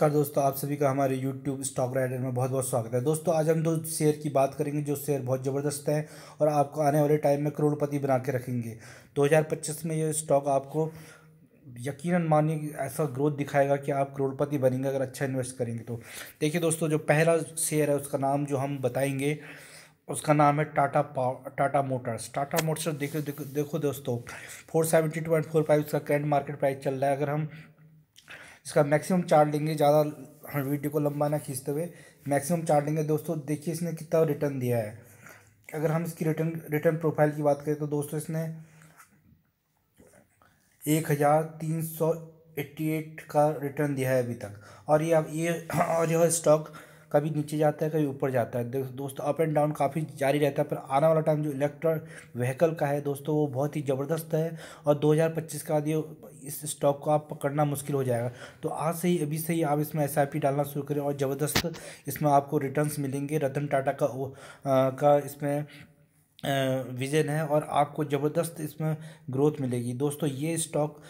कर दोस्तों आप सभी का हमारे YouTube स्टॉक राइडर में बहुत बहुत स्वागत है दोस्तों आज हम दो शेयर की बात करेंगे जो शेयर बहुत ज़बरदस्त है और आपको आने वाले टाइम में करोड़पति बना के रखेंगे 2025 में ये स्टॉक आपको यकीनन मानिए ऐसा ग्रोथ दिखाएगा कि आप करोड़पति बनेंगे अगर अच्छा इन्वेस्ट करेंगे तो देखिए दोस्तों जो पहला शेयर है उसका नाम जो हम बताएँगे उसका नाम है Tata Power Tata Motors Tata Motors देखो देखो देखो दोस्तों four seventy two point four five उसका करेंट मार्केट प्राइस चल रहा है अगर हम इसका मैक्सिमम चार्ज लेंगे ज़्यादा हर वीडियो को लंबा ना खींचते हुए मैक्सिमम चार्ज लेंगे दोस्तों देखिए इसने कितना रिटर्न दिया है अगर हम इसकी रिटर्न रिटर्न प्रोफाइल की बात करें तो दोस्तों इसने एक हज़ार तीन सौ एट्टी एट का रिटर्न दिया है अभी तक और ये अब ये और यह स्टॉक कभी नीचे जाता है कभी ऊपर जाता है दोस्तों अप एंड डाउन काफ़ी जारी रहता है पर आने वाला टाइम जो इलेक्ट्रिक व्हीकल का है दोस्तों वो बहुत ही ज़बरदस्त है और 2025 का आदि इस स्टॉक को आप पकड़ना मुश्किल हो जाएगा तो आज से ही अभी से ही आप इसमें एस डालना शुरू करें और ज़बरदस्त इसमें आपको रिटर्न मिलेंगे रतन टाटा का आ, का इसमें विज़न है और आपको ज़बरदस्त इसमें ग्रोथ मिलेगी दोस्तों ये स्टॉक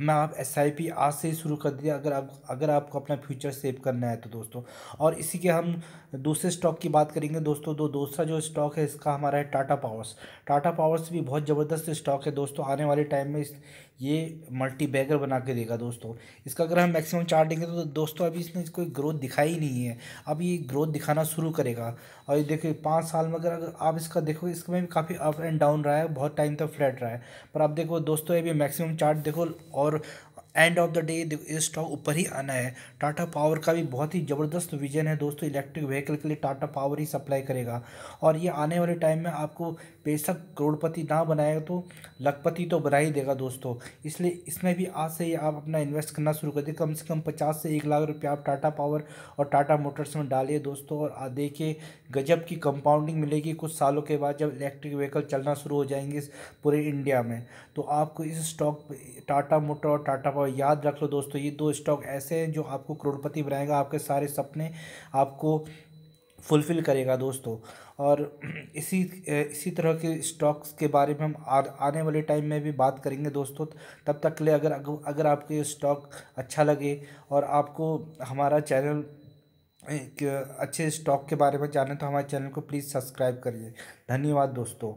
मैं आप एस आई पी आज से ही शुरू कर दिया अगर आप अगर आपको अपना फ्यूचर सेव करना है तो दोस्तों और इसी के हम दूसरे स्टॉक की बात करेंगे दोस्तों तो दूसरा जो स्टॉक है इसका हमारा है टाटा पावर्स टाटा पावर्स भी बहुत ज़बरदस्त स्टॉक है दोस्तों आने वाले टाइम में इस ये मल्टी बैगर बना के देगा दोस्तों इसका अगर हम मैक्सिमम चार्ट देंगे तो दोस्तों अभी इसने कोई ग्रोथ दिखाई नहीं है अब ये ग्रोथ दिखाना शुरू करेगा और ये देखिए पाँच साल में अगर आप इसका देखो इसमें भी काफ़ी अप एंड डाउन रहा है बहुत टाइम तक फ्लैट रहा है पर आप देखो दोस्तों ये मैक्सिमम चार्ट देखो और और एंड ऑफ द डे ये स्टॉक ऊपर ही आना है टाटा पावर का भी बहुत ही ज़बरदस्त विजन है दोस्तों इलेक्ट्रिक व्हीकल के लिए टाटा पावर ही सप्लाई करेगा और ये आने वाले टाइम में आपको बेशक करोड़पति ना बनाएगा तो लखपति तो बना ही देगा दोस्तों इसलिए इसमें भी आज से ही आप अपना इन्वेस्ट करना शुरू कर दिए कम से कम पचास से एक लाख रुपये आप टाटा पावर और टाटा मोटर्स में डालिए दोस्तों और देखिए गजब की कंपाउंडिंग मिलेगी कुछ सालों के बाद जब इलेक्ट्रिक व्हीकल चलना शुरू हो जाएंगे पूरे इंडिया में तो आपको इस स्टॉक टाटा मोटर और टाटा पावर और याद रख लो दोस्तों ये दो स्टॉक ऐसे हैं जो आपको करोड़पति बनाएगा आपके सारे सपने आपको फुलफ़िल करेगा दोस्तों और इसी इसी तरह के स्टॉक्स के बारे में हम आ, आने वाले टाइम में भी बात करेंगे दोस्तों तब तक के लिए अगर अगर आपको ये स्टॉक अच्छा लगे और आपको हमारा चैनल अच्छे स्टॉक के बारे में जाने तो हमारे चैनल को प्लीज़ सब्सक्राइब करिए धन्यवाद दोस्तों